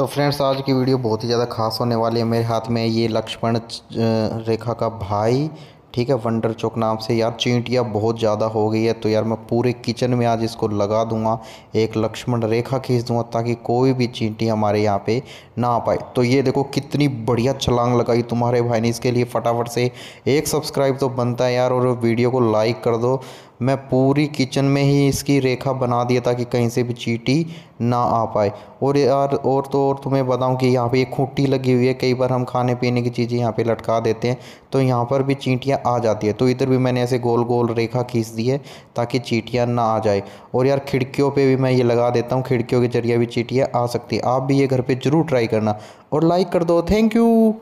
तो फ्रेंड्स आज की वीडियो बहुत ही ज़्यादा खास होने वाली है मेरे हाथ में ये लक्ष्मण रेखा का भाई ठीक है वंडर चौक नाम से यार चींटियाँ बहुत ज़्यादा हो गई है तो यार मैं पूरे किचन में आज इसको लगा दूंगा एक लक्ष्मण रेखा खींच दूंगा ताकि कोई भी चींटी हमारे यहाँ पे ना आ पाए तो ये देखो कितनी बढ़िया छलांग लगाई तुम्हारे भाई ने इसके लिए फटाफट से एक सब्सक्राइब तो बनता है यार और वीडियो को लाइक कर दो मैं पूरी किचन में ही इसकी रेखा बना दिया ताकि कहीं से भी चीटी ना आ पाए और यार और तो और तुम्हें बताऊं कि यहाँ पे एक खूंटी लगी हुई है कई बार हम खाने पीने की चीज़ें यहाँ पे लटका देते हैं तो यहाँ पर भी चींटियाँ आ जाती है तो इधर भी मैंने ऐसे गोल गोल रेखा खींच दी है ताकि चीटियाँ ना आ जाए और यार खिड़कियों पर भी मैं ये लगा देता हूँ खिड़कियों के जरिए भी चीटियाँ आ सकती है आप भी ये घर पर ज़रूर ट्राई करना और लाइक कर दो थैंक यू